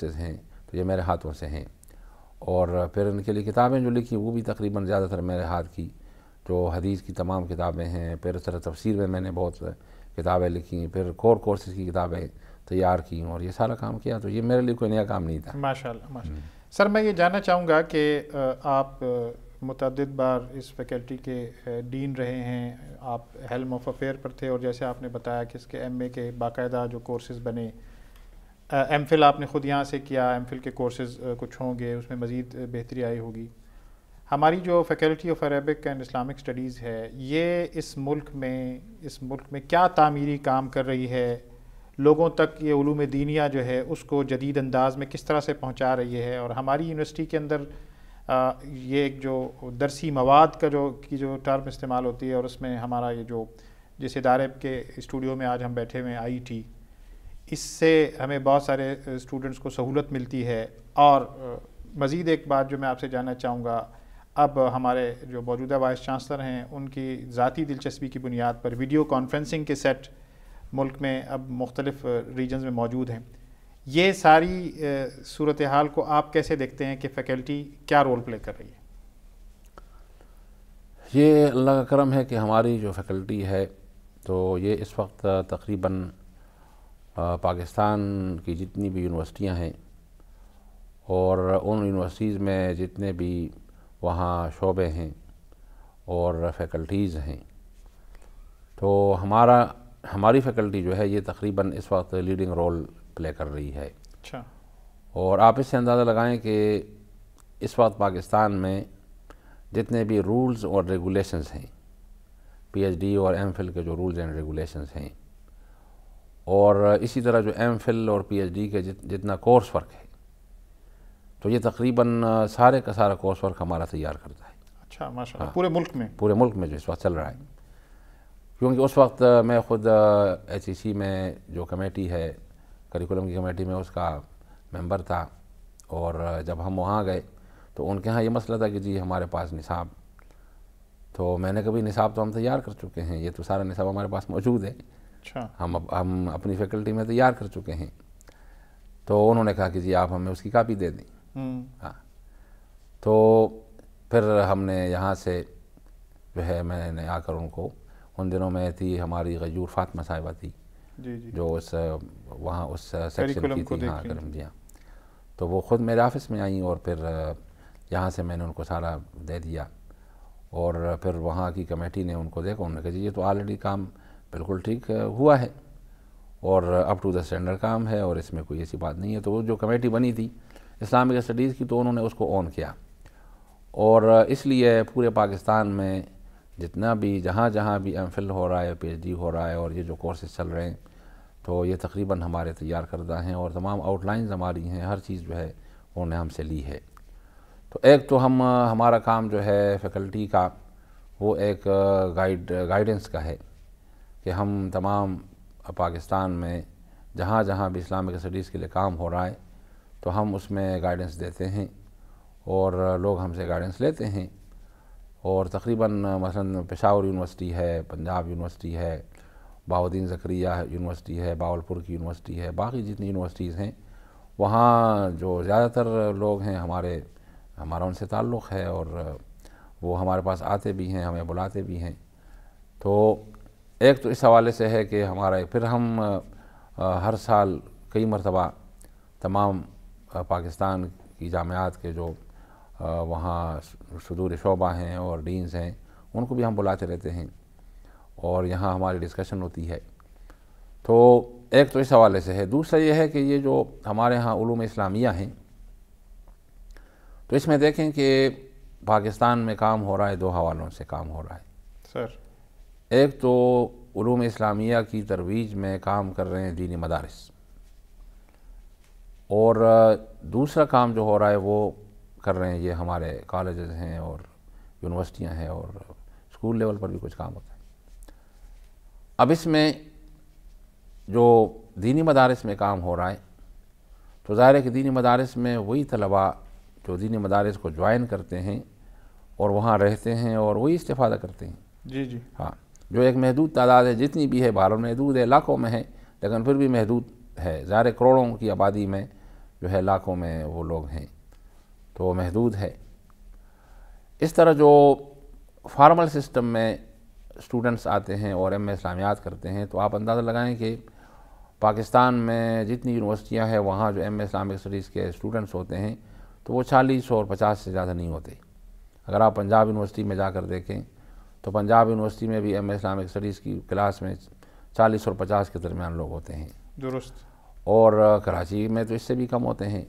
से हैं तो ये मेरे हाथों से हैं और फिर इनके लिए किताबें जो लिखी वो भी तकरीबन ज़्यादातर मेरे हाथ की जो हदीस की तमाम किताबें हैं फिर तरह तफसीर में मैंने बहुत किताबें लिखी फिर कोर कोर्सेज की किताबें तैयार की और ये सारा काम किया तो ये मेरे लिए कोई नया काम नहीं था माशाल्लाह माशाल्लाह हम्म। सर मैं ये जानना चाहूँगा कि आप मुतद बार इस फैकल्टी के डीन रहे हैं आप हेल्म ऑफ अफेयर पर थे और जैसे आपने बताया कि इसके एम ए के बाकायदा जो कोर्सेज़ बने एम फिल आपने ख़ुद यहाँ से किया एम फिल के कोर्सेज कुछ होंगे उसमें मज़ीद बेहतरी आई होगी हमारी जो faculty of Arabic and Islamic studies है ये इस मुल्क में इस मुल्क में क्या तामीरी काम कर रही है लोगों तक ये ूम दीनिया जो है उसको जदीद अंदाज में किस तरह से पहुँचा रही है और हमारी यूनिवर्सिटी के अंदर आ, ये एक जो दरसी मवाद का जो की जो टर्म इस्तेमाल होती है और उसमें हमारा ये जो जिस इदारे के स्टूडियो में आज हम बैठे हुए हैं आई टी e इससे हमें बहुत सारे स्टूडेंट्स को सहूलत मिलती है और मज़ीद एक बात जो मैं आपसे जानना चाहूँगा अब हमारे जो मौजूदा वाइस चांसलर हैं उनकी ज़ाती दिलचस्पी की बुनियाद पर वीडियो कॉन्फ्रेंसिंग के सेट मुल्क में अब मुख्तलिफ रीजन्स में मौजूद हैं ये सारी सूरत हाल को आप कैसे देखते हैं कि फैकल्टी क्या रोल प्ले कर रही है ये अल्लाह का करम है कि हमारी जो फैकल्टी है तो ये इस वक्त तकरीबन पाकिस्तान की जितनी भी यूनिवर्सिटियां हैं और उन यूनिवर्सिटीज़ में जितने भी वहाँ शोबे हैं और फैकल्टीज़ हैं तो हमारा हमारी फैकल्टी जो है ये तकरीबन इस वक्त लीडिंग रोल प्ले कर रही है अच्छा और आप इससे अंदाज़ा लगाएं कि इस वक्त पाकिस्तान में जितने भी रूल्स और रेगुलेशंस हैं पीएचडी और एमफिल के जो रूल्स एंड रेगुलेशंस हैं और इसी तरह जो एम फिल और पी एच डी के जित, जितना कोर्स वर्क है तो ये तकरीबन सारे का सारा कोर्स वर्क हमारा तैयार करता है अच्छा माशा हाँ, पूरे मुल्क में पूरे मुल्क में जो इस वक्त चल रहा है क्योंकि उस वक्त मैं खुद एच ई सी में जो कमेटी है करिकुलम की कमेटी में उसका मेंबर था और जब हम वहाँ गए तो उनके यहाँ ये मसला था कि जी हमारे पास निसाब तो मैंने कभी निसाब तो हम तैयार कर चुके हैं ये तो सारा निसाब हमारे पास मौजूद है अच्छा हम हम अपनी फैकल्टी में तैयार कर चुके हैं तो उन्होंने कहा कि जी आप हमें उसकी कापी दे दी हम्म। हाँ तो फिर हमने यहाँ से जो है मैंने आकर उनको उन दिनों में थी हमारी गजूर फातमा साहिबा थी जी जी जो उस वहाँ उस सेक्शन की थी हाँ करम जी हाँ तो वो ख़ुद मेरे ऑफिस में आई और फिर यहाँ से मैंने उनको सारा दे दिया और फिर वहाँ की कमेटी ने उनको देखा उन्होंने कहा जी ये तो ऑलरेडी काम बिल्कुल ठीक हुआ है और अप टू द स्टैंडर्ड काम है और इसमें कोई ऐसी बात नहीं है तो वो जो कमेटी बनी थी इस्लामिक स्टडीज़ की तो उन्होंने उसको ऑन किया और इसलिए पूरे पाकिस्तान में जितना भी जहाँ जहाँ भी एम फिल हो रहा है पी हो रहा है और ये जो कोर्सेज चल रहे हैं तो ये तकरीबन हमारे तैयार करदा हैं और तमाम आउटलाइंस हमारी हैं हर चीज़ जो है उन्होंने हमसे ली है तो एक तो हम हमारा काम जो है फैकल्टी का वो एक गाइड गाइडेंस का है कि हम तमाम पाकिस्तान में जहाँ जहाँ भी इस्लामिक स्टडीज़ के लिए काम हो रहा है तो हम उसमें गाइडेंस देते हैं और लोग हमसे गाइडेंस लेते हैं और तकरीबन मसलन पेशावर यूनिवर्सिटी है पंजाब यूनिवर्सिटी है बाउद्दीन जकरिया यूनिवर्सिटी है बावलपुर की यूनिवर्सिटी है बाकी जितनी यूनिवर्सिटीज़ हैं वहाँ जो ज़्यादातर लोग हैं हमारे हमारा उनसे ताल्लुक़ है और वो हमारे पास आते भी हैं हमें बुलाते भी हैं तो एक तो इस हवाले से है कि हमारा फिर हम हर साल कई मरतबा तमाम पाकिस्तान की जामियात के जो वहाँ सदूर शोबा हैं और डीन्स हैं उनको भी हम बुलाते रहते हैं और यहाँ हमारी डिस्कशन होती है तो एक तो इस हवाले से है दूसरा ये है कि ये जो हमारे यहाँ ूम इस्लामिया हैं तो इसमें देखें कि पाकिस्तान में काम हो रहा है दो हवालों से काम हो रहा है सर एक तो ूम इस्लामिया की तरवीज में काम कर रहे हैं दीनी मदारस और दूसरा काम जो हो रहा है वो कर रहे हैं ये हमारे कॉलेज हैं और यूनिवर्सिटियां हैं और स्कूल लेवल पर भी कुछ काम होता है अब इसमें जो दीनी मदारस में काम हो रहा है तो ज़ाहिर है कि दीनी मदारस में वही तलबा जो दीनी मदारस को ज्वाइन करते हैं और वहाँ रहते हैं और वही इस्ता करते हैं जी जी हाँ जो एक महदूद तादाद है जितनी भी है भारत महदूद है लाखों में है लेकिन फिर भी महदूद है ज़ार करोड़ों की आबादी में जो है लाखों में वो लोग हैं तो महदूद है इस तरह जो फार्मल सिस्टम में स्टूडेंट्स आते हैं और एम इस्लामियात करते हैं तो आप अंदाज़ा लगाएं कि पाकिस्तान में जितनी यूनिवर्सिटियां हैं वहाँ जो एम इस्लामिक स्टडीज़ के स्टूडेंट्स होते हैं तो वो चालीस और पचास से ज़्यादा नहीं होते अगर आप पंजाब यूनिवर्सिटी में जाकर देखें तो पंजाब यूनिवर्सिटी में भी एम इस्लामिक स्टडीज़ की क्लास में चालीस और पचास के दरमियान लोग होते हैं दुरुस्त और कराची में तो इससे भी कम होते हैं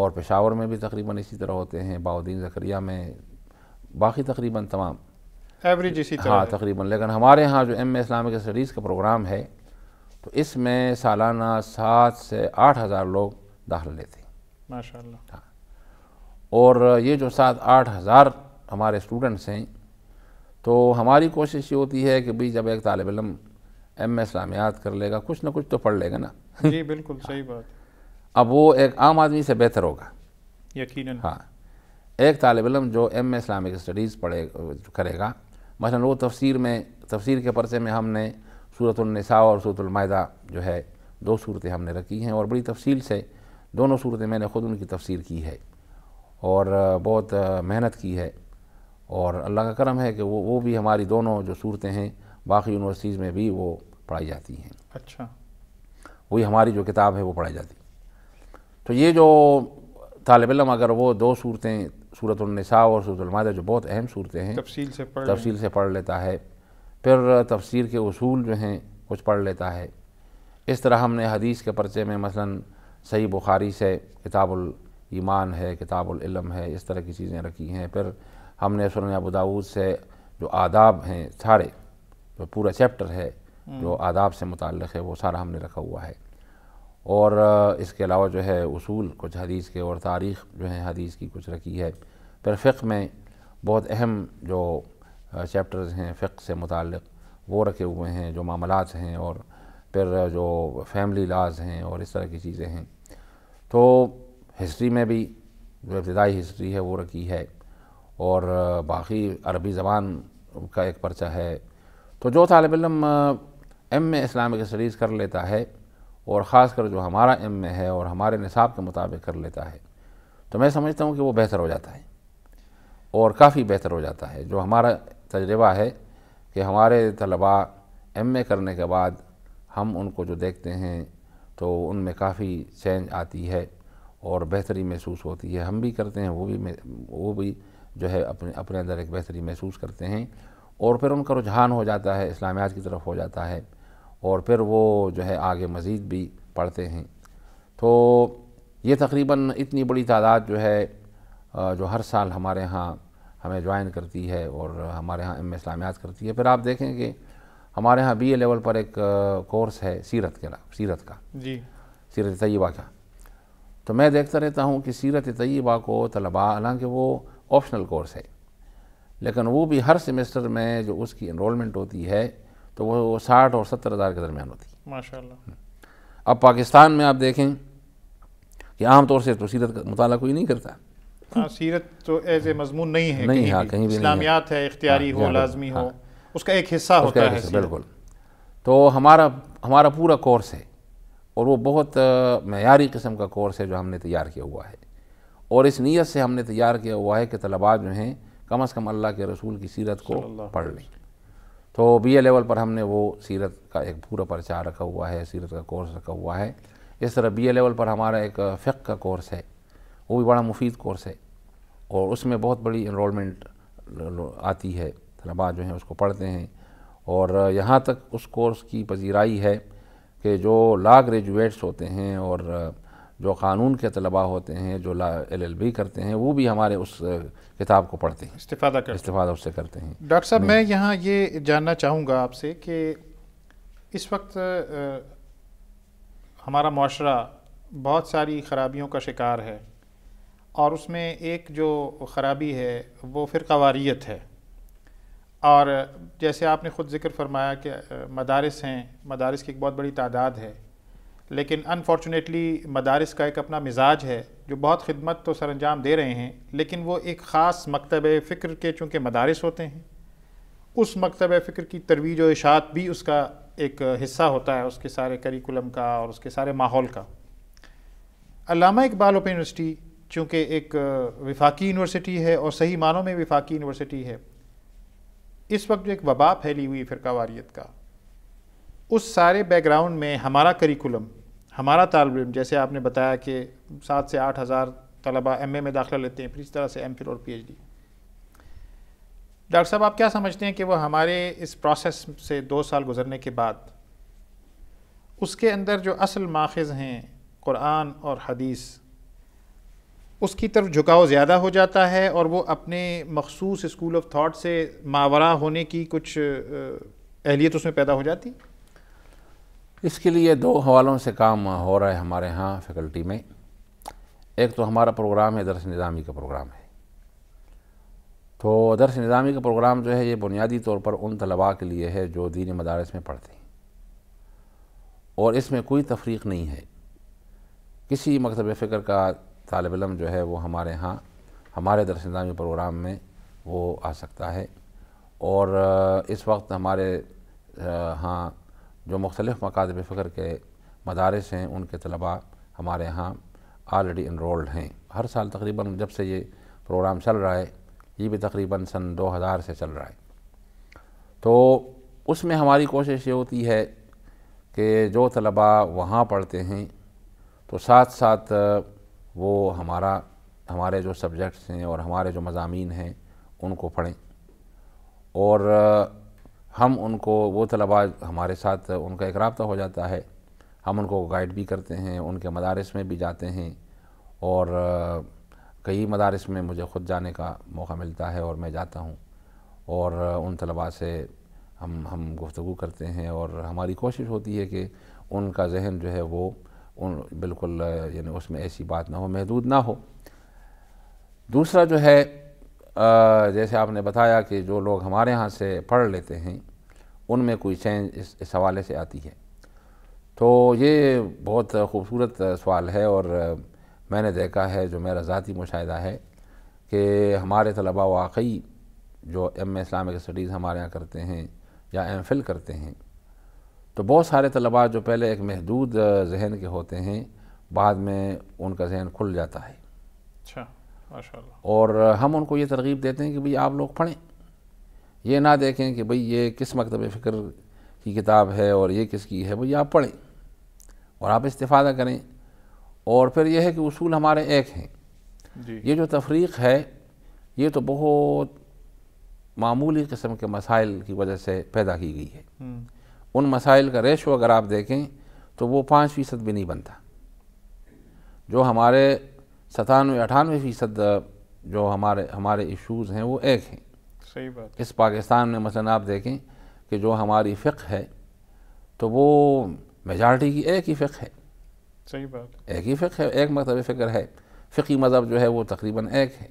और पेशावर में भी तकरीबन इसी तरह होते हैं बाउद्दीन जक्रिया में बाकी तकरीबन तमाम एवरेज इसी तरह हाँ तकरीबन लेकिन हमारे यहाँ जो एम इस्लामिक स्टडीज़ का प्रोग्राम है तो इसमें सालाना सात से आठ हज़ार लोग दाखिल लेते हैं माशा हाँ और ये जो सात आठ हज़ार हमारे स्टूडेंट्स हैं तो हमारी कोशिश ये होती है कि भाई जब एक तालब इलम एम इस्लामियात कर लेगा कुछ ना कुछ तो पढ़ लेगा ना जी बिल्कुल सही बात अब वो एक आम आदमी से बेहतर होगा यकीनन हाँ एक तालब इलम जो एम ए इस्लामिक स्टडीज़ पढ़े करेगा मसलन वो तफसीर में तफसीर के परसे में हमने सूरतनसा और सूरतमायदा जो है दो सूरतें हमने रखी हैं और बड़ी तफसील से दोनों सूरतें मैंने ख़ुद उनकी तफसीर की है और बहुत मेहनत की है और अल्लाह का करम है कि वो वो भी हमारी दोनों जो सूरतें हैं बाकी यूनिवर्सिटीज़ में भी वो पढ़ाई जाती हैं अच्छा वही हमारी जो किताब है वो पढ़ाई जाती तो ये जो तालब इलम अगर वो दो सूरतें सूरतनसा और सूरतमादा जो बहुत अहम सूरतें हैं तफसील से पढ़ तफसील से पढ़ लेता है फिर तफसीर के असूल जो हैं कुछ पढ़ लेता है इस तरह हमने हदीस के पर्चे में मसलन सही बुखारी से किताबुल ईमान है किताबुल इलम है इस तरह की चीज़ें रखी हैं फिर हमने सुन अबूदाऊद से जो आदाब हैं सारे जो पूरा चैप्टर है जो हम्म। आदाब से मुतल है वो सारा हमने रखा हुआ है और इसके अलावा जो है उसूल कुछ हदीस के और तारीख़ जो है हदीस की कुछ रखी है फिर फ़िक में बहुत अहम जो चैप्टर्स हैं फ़िक से मुतल वो रखे हुए हैं जो मामलात हैं और फिर जो फैमिली लाज हैं और इस तरह की चीज़ें हैं तो हिस्ट्री में भी जो इब्तदाई हिस्ट्री है वो रखी है और बाकी अरबी ज़बान का एक पर्चा है तो जो तालब इम एम ए इस्लामिक स्टडीज़ कर लेता है और ख़ास कर जो हमारा एम ए है और हमारे निसाब के मुताबिक कर लेता है तो मैं समझता हूँ कि वो बेहतर हो जाता है और काफ़ी बेहतर हो जाता है जो हमारा तजर्बा है कि हमारे तलबा एम ए करने के बाद हम उनको जो देखते हैं तो उनमें काफ़ी चेंज आती है और बेहतरी महसूस होती है हम भी करते हैं वो भी वो भी जो है अपने अपने अंदर एक बेहतरी महसूस करते हैं और फिर उनका रुझान हो जाता है इस्लामियात की तरफ हो जाता है और फिर वो जो है आगे मज़ीद भी पढ़ते हैं तो ये तकरीबन इतनी बड़ी तादाद जो है जो हर साल हमारे यहाँ हमें ज्वाइन करती है और हमारे यहाँ एम इस्लामियात करती है फिर आप देखें कि हमारे यहाँ बी ए लेवल पर एक कोर्स है सीरत के सीरत का जी सीरत तय्यबा का तो मैं देखता रहता हूँ कि सीरत तय्यबा को तलबा हालांकि वो ऑप्शनल कोर्स है लेकिन वो भी हर सेमेस्टर में जो उसकी इनरोलमेंट होती है तो वो साठ और सत्तर हज़ार के दरमियान होती है माशाल्लाह अब पाकिस्तान में आप देखें कि आम तौर से तो सीरत का मुताला कोई नहीं करता आ, हाँ, सीरत तो एज ए मजमून नहीं है नहीं हाँ, कहीं भी इस्लामियात है इख्तियारी हाँ, हो हाँ, लाजमी हो उसका एक हिस्सा होता है बिल्कुल तो हमारा हमारा पूरा कोर्स है और वो बहुत मैारी किस्म का कोर्स है जो हमने तैयार किया हुआ है और इस नीयत से हमने तैयार किया हुआ है कि तलबा जो हैं कम अज़ कम अल्लाह के रसूल की सीरत को पढ़ लें तो बी ए लेवल पर हमने वो सीरत का एक पूरा प्रचार रखा हुआ है सीरत का कोर्स रखा हुआ है इस तरह बी ए लेवल पर हमारा एक फ़िक का कोर्स है वो भी बड़ा मुफीद कोर्स है और उसमें बहुत बड़ी इनरोलमेंट आती है तलबा जो हैं उसको पढ़ते हैं और यहाँ तक उस कोर्स की पजीराई है कि जो ला ग्रेजुएट्स होते हैं और जो कानून के तलबा होते हैं जो ला एल एल बी करते हैं वो भी हमारे उस किताब को पढ़ते हैं इस्तीफ़ादा कर इस्तादा उससे करते हैं डॉक्टर साहब मैं यहाँ ये जानना चाहूँगा आपसे कि इस वक्त आ, हमारा माशरा बहुत सारी खराबियों का शिकार है और उसमें एक जो ख़राबी है वो फ़िरकावारीत है और जैसे आपने ख़ुद ज़िक्र फरमाया कि मदारस हैं मदारस की एक बहुत बड़ी तादाद है लेकिन अनफॉर्चुनेटली मदारस का एक अपना मिजाज है जो बहुत खिदमत तो सर अंजाम दे रहे हैं लेकिन वो एक ख़ास मकतब फ़िक्र के चूँकि मदारस होते हैं उस मकतब फ़िक्र की तरवीज व इशात भी उसका एक हिस्सा होता है उसके सारे करिकुलम का और उसके सारे माहौल का अलामा इकबाल ओपन यूनिवर्सिटी चूँकि एक विफाकी यूनिवर्सिटी है और सही मानों में विफाकी यूनिवर्सिटी है इस वक्त जो एक वबा फैली हुई फ़िरका वारीत का उस सारे बैकग्राउंड में हमारा करिकुलम हमारा तालब इम जैसे आपने बताया कि सात से आठ हज़ार तलबा एम ए में दाखिला लेते हैं फिर इस तरह से एम फिल और पी एच डी डॉक्टर साहब आप क्या समझते हैं कि वह हमारे इस प्रोसेस से दो साल गुजरने के बाद उसके अंदर जो असल माखज़ हैं क़ुरान और हदीस उसकी तरफ झुकाव ज़्यादा हो जाता है और वो अपने मखसूस स्कूल ऑफ थाट से मावरा होने की कुछ अहलियत उसमें पैदा हो जाती है इसके लिए दो हवालों से काम हो रहा है हमारे यहाँ फैकल्टी में एक तो हमारा प्रोग्राम है दर्श निज़ामी का प्रोग्राम है तो दर्श निज़ामी का प्रोग्राम जो है ये बुनियादी तौर पर उन तलबा के लिए है जो दीन मदारस में पढ़ते हैं और इसमें कोई तफरीक नहीं है किसी मकतब फ़िक्र का तालब इलम जो है वो हमारे यहाँ हमारे दर्श निज़ामी प्रोग्राम में वो आ सकता है और इस वक्त हमारे हाँ जो मुख्तलिफ़ मकाद फ़िक्र के मदारस हैं उनके तलबा हमारे यहाँ ऑलरेडी इनरोल्ड हैं हर साल तकरीबन जब से ये प्रोग्राम चल रहा है ये भी तकरीबन सन 2000 से चल रहा है तो उसमें हमारी कोशिश ये होती है कि जो तलबा वहाँ पढ़ते हैं तो साथ साथ वो हमारा हमारे जो सब्जेक्ट्स हैं और हमारे जो मजामी हैं उनको पढ़ें और हम उनको वो तलबा हमारे साथ उनका एक रबता हो जाता है हम उनको गाइड भी करते हैं उनके मदारस में भी जाते हैं और कई मदारस में मुझे ख़ुद जाने का मौका मिलता है और मैं जाता हूँ और उन तलबा से हम हम गुफ्तु करते हैं और हमारी कोशिश होती है कि उनका जहन जो है वो उन बिल्कुल यानी उसमें ऐसी बात ना हो महदूद ना हो दूसरा जो है जैसे आपने बताया कि जो लोग हमारे यहाँ से पढ़ लेते हैं उनमें कोई चेंज इस, इस हवाले से आती है तो ये बहुत खूबसूरत सवाल है और मैंने देखा है जो मेरा ज़ाती मुशाह है कि हमारे तलबा वाकई जो एम इस्लामिक स्टडीज़ हमारे यहाँ करते हैं या एम फिल करते हैं तो बहुत सारे तलबा जो पहले एक महदूद जहन के होते हैं बाद में उनका जहन खुल जाता है अच्छा और हम उनको ये तरगीब देते हैं कि भाई आप लोग पढ़ें ये ना देखें कि भाई ये किस मकतब फ़िक्र की किताब है और ये किसकी है भाई आप पढ़ें और आप इस्ता करें और फिर यह है कि उसूल हमारे एक हैं ये जो तफरीक है ये तो बहुत मामूली किस्म के मसाइल की वजह से पैदा की गई है हम्म। उन मसाइल का रेशो अगर आप देखें तो वो पाँच फ़ीसद भी नहीं बनता जो हमारे सतानवे अठानवे फ़ीसद जो हमारे हमारे इश्यूज़ हैं वो एक हैं सही बात इस पाकिस्तान में मसला आप देखें कि जो हमारी फ़िक है तो वो मेजॉरिटी की एक ही फ़िक है सही बात एक ही फ़िक है एक मतलब फ़िक्र है फ़िकी मज़हब जो है वो तकरीबन एक है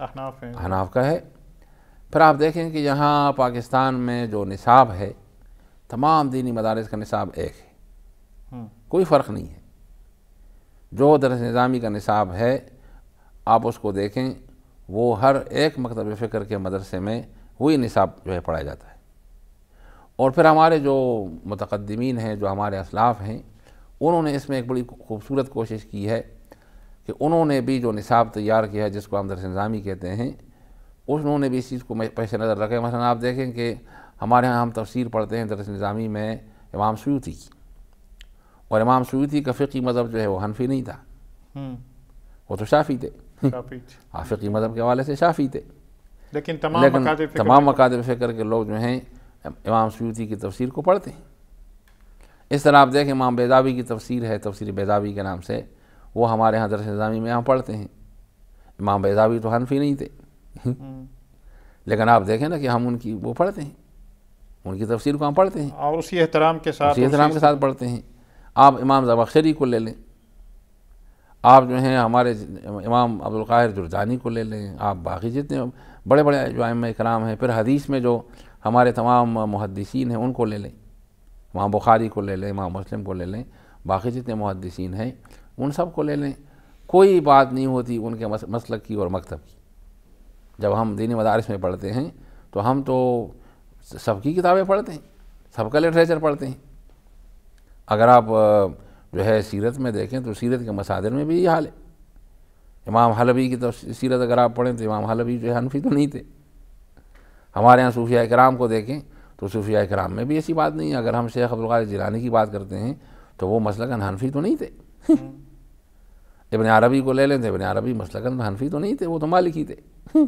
है अहनाफ का है फिर आप देखें कि यहाँ पाकिस्तान में जो निसाब है तमाम दीनी मदारस का निसाब एक है हम्म। कोई फ़र्क नहीं है जो दरस निज़ामी का निसाब है आप उसको देखें वो हर एक मकतब फ़िक्र के मदरसे में वही निसाब जो है पढ़ाया जाता है और फिर हमारे जो मतकदमीन हैं जो हमारे असलाफ हैं उन्होंने इसमें एक बड़ी खूबसूरत कोशिश की है कि उन्होंने भी जो निसाब तैयार किया है जिसको हम दरस निज़ामी कहते हैं उन्होंने भी इस चीज़ को पेश नज़र रखे मसलन आप देखें कि हमारे यहाँ हम तफसीर पढ़ते हैं दरस निज़ामी में इमाम सूती की और इमाम सूती का फ़िकी मज़हब जो है वो हनफी नहीं था हम्म। वो तो शाफी थे आफिकी हाँ, मज़हब के हवाले से शाफी थे लेकिन तमाम लेकिन तमाम मकाद फ़िक्र के लोग जो हैं इमाम सूती की तफसीर को पढ़ते हैं इस तरह आप देखें इमाम बेदावी की तफसीर है तफसीर बेदावी के नाम से वो हमारे यहाँ दरस निज़ामी में यहाँ पढ़ते हैं इमाम बेदावी तो हनफी नहीं थे हम्म। लेकिन आप देखें ना कि हम उनकी वो पढ़ते हैं उनकी तफसीर को हम पढ़ते हैं और उसी एहतराम के साथ उसी एहतराम के साथ पढ़ते हैं आप इमाम जबख्शरी को ले लें आप जो हैं हमारे इमाम अब्दुल्कर जुर्दानी को ले लें आप बाकी जितने बड़े बड़े जो आम कराम हैं फिर हदीस में जो हमारे तमाम मुहदसिन हैं उनको ले लें इमाम बुखारी को ले लें इमाम मुस्लिम को ले लें बाकी जितने मुहदसिन हैं उन सब को ले लें कोई बात नहीं होती उनके मसल की और मकतब की जब हम दीनी मदारस में पढ़ते हैं तो हम तो सबकी किताबें पढ़ते हैं सबका लिटरेचर पढ़ते हैं अगर आप जो है सीरत में देखें तो सीरत के मसादर में भी यही हाल है इमाम हलबी की तो सीरत अगर आप पढ़ें तो इमाम हलबी जो है हनफी तो नहीं थे हमारे यहाँ सूफिया कराम को देखें तो सूफिया कराम में भी ऐसी बात नहीं है अगर हम शेख अब्दुल्गार जिलानी की बात करते हैं तो वो मसलकन हनफी तो नहीं थे इबन अरबी को ले लें तो इबन अरबी मसलकन हनफी तो नहीं थे वो तो मालिक ही थे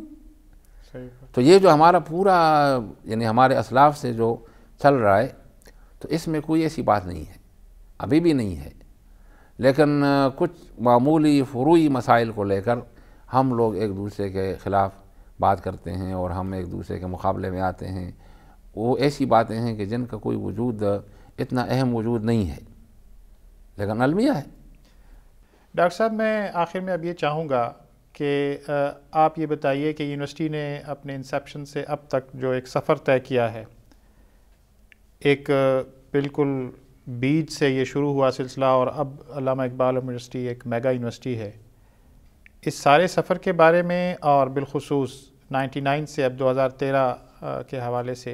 तो ये जो हमारा पूरा यानी हमारे असलाफ से जो चल रहा है तो इसमें कोई ऐसी बात नहीं है अभी भी नहीं है लेकिन कुछ मामूली फ्रूई मसाइल को लेकर हम लोग एक दूसरे के ख़िलाफ़ बात करते हैं और हम एक दूसरे के मुकाबले में आते हैं वो ऐसी बातें हैं कि जिनका कोई वजूद इतना अहम वजूद नहीं है लेकिन अलमिया है डॉक्टर साहब मैं आखिर में अब ये चाहूँगा कि आप ये बताइए कि यूनिवर्सिटी ने अपने इंसेप्शन से अब तक जो एक सफ़र तय किया है एक बिल्कुल बीच से ये शुरू हुआ सिलसिला और अब अलामा इकबाल यूनिवर्सिटी एक मेगा यूनिवर्सिटी है इस सारे सफ़र के बारे में और बिलखसूस 99 से अब 2013 के हवाले से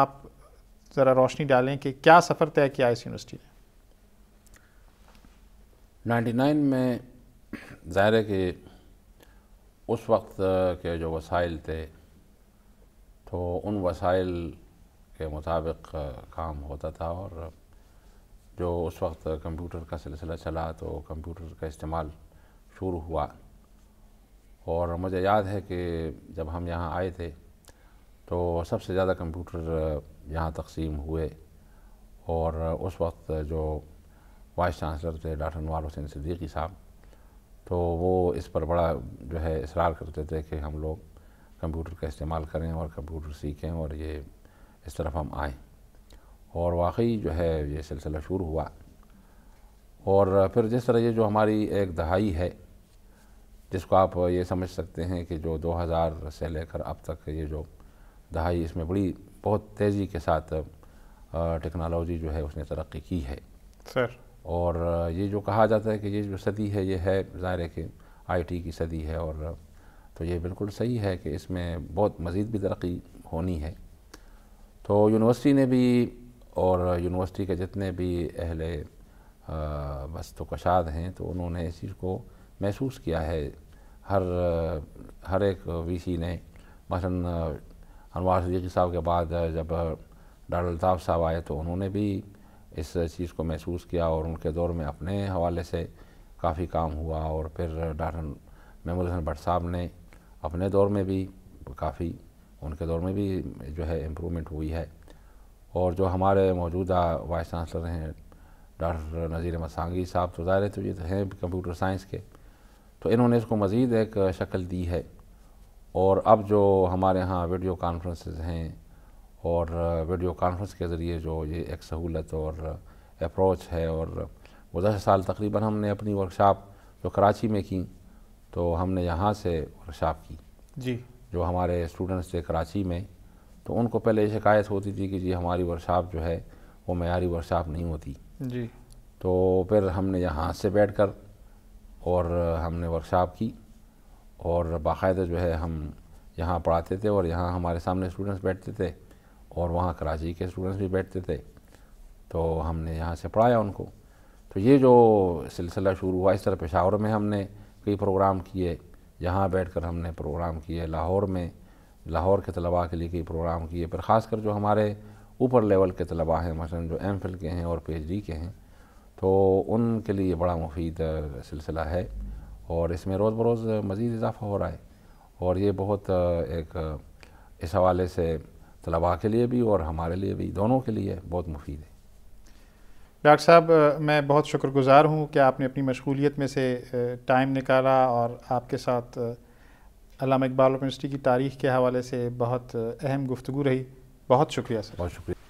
आप ज़रा रोशनी डालें कि क्या सफ़र तय किया इस यूनिवर्सिटी ने 99 में ज़ाहिर है कि उस वक्त के जो वसाइल थे तो उन वसाइल के मुताबिक काम होता था और जो उस वक्त कंप्यूटर का सिलसिला चला तो कंप्यूटर का इस्तेमाल शुरू हुआ और मुझे याद है कि जब हम यहाँ आए थे तो सबसे ज़्यादा कंप्यूटर यहाँ तकसीम हुए और उस वक्त जो वाइस चांसलर थे डॉक्टर नवार हुसैन सिद्दीकी साहब तो वो इस पर बड़ा जो है इसरार करते थे कि हम लोग कंप्यूटर का इस्तेमाल करें और कंप्यूटर सीखें और ये इस तरफ हम आएँ और वाकई जो है ये सिलसिला शुरू हुआ और फिर जिस तरह ये जो हमारी एक दहाई है जिसको आप ये समझ सकते हैं कि जो 2000 से लेकर अब तक ये जो दहाई इसमें बड़ी बहुत तेज़ी के साथ टेक्नोलॉजी जो है उसने तरक्की की है सर और ये जो कहा जाता है कि ये जो सदी है ये है ज़ाहिर है कि आईटी की सदी है और तो ये बिल्कुल सही है कि इसमें बहुत मज़ीद भी तरक्की होनी है तो यूनिवर्सिटी ने भी और यूनिवर्सिटी के जितने भी अहले वस्तुकशाद कशाद हैं तो उन्होंने इस चीज़ को महसूस किया है हर हर एक वीसी ने मसन अनवर सदी साहब के बाद जब अल्ताफ साहब आए तो उन्होंने भी इस चीज़ को महसूस किया और उनके दौर में अपने हवाले से काफ़ी काम हुआ और फिर डॉक्टर महमूद हसन भट्ट साहब ने अपने दौर में भी काफ़ी उनके दौर में भी जो है इम्प्रूवमेंट हुई है और जो हमारे मौजूदा वाइस चांसलर हैं डॉक्टर नज़ीर अहमद सांगी साहब तो ज़ाहिर तो ये तो हैं कंप्यूटर साइंस के तो इन्होंने इसको मज़ीद एक शक्ल दी है और अब जो हमारे यहाँ वीडियो कॉन्फ्रेंसेस हैं और वीडियो कॉन्फ्रेंस के ज़रिए जो ये एक सहूलत और अप्रोच है और गुजशत साल तकरीबन हमने अपनी वर्कशॉप जो कराची में की तो हमने यहाँ से वर्कशॉप की जी जो हमारे स्टूडेंट्स थे कराची में तो उनको पहले शिकायत होती थी कि जी हमारी वर्कशॉप जो है वो मैारी वर्कशॉप नहीं होती जी तो फिर हमने यहाँ हाथ से बैठ कर और हमने वर्कशॉप की और बाकायदा जो है हम यहाँ पढ़ाते थे और यहाँ हमारे सामने स्टूडेंट्स बैठते थे और वहाँ कराची के स्टूडेंट्स भी बैठते थे तो हमने यहाँ से पढ़ाया उनको तो ये जो सिलसिला शुरू हुआ इस तरह पेशावर में हमने कई प्रोग्राम किए यहाँ बैठकर हमने प्रोग्राम किए लाहौर में लाहौर के तलबा के लिए कई प्रोग्राम किए पर ख़ासकर जो हमारे ऊपर लेवल के तलबा हैं मसलन जो एम के हैं और पी के हैं तो उनके लिए बड़ा मुफीद सिलसिला है और इसमें रोज़ बरोज़ मज़ीद इजाफा हो रहा है और ये बहुत एक इस हवाले से तलबा के लिए भी और हमारे लिए भी दोनों के लिए बहुत मुफीद है डॉक्टर साहब मैं बहुत शुक्रगुजार हूँ कि आपने अपनी मशगूलियत में से टाइम निकाला और आपके साथ अलामा इकबाल यूनिवर्सिटी की तारीख़ के हवाले से बहुत अहम गुफ्तु रही बहुत शुक्रिया सर बहुत शुक्रिया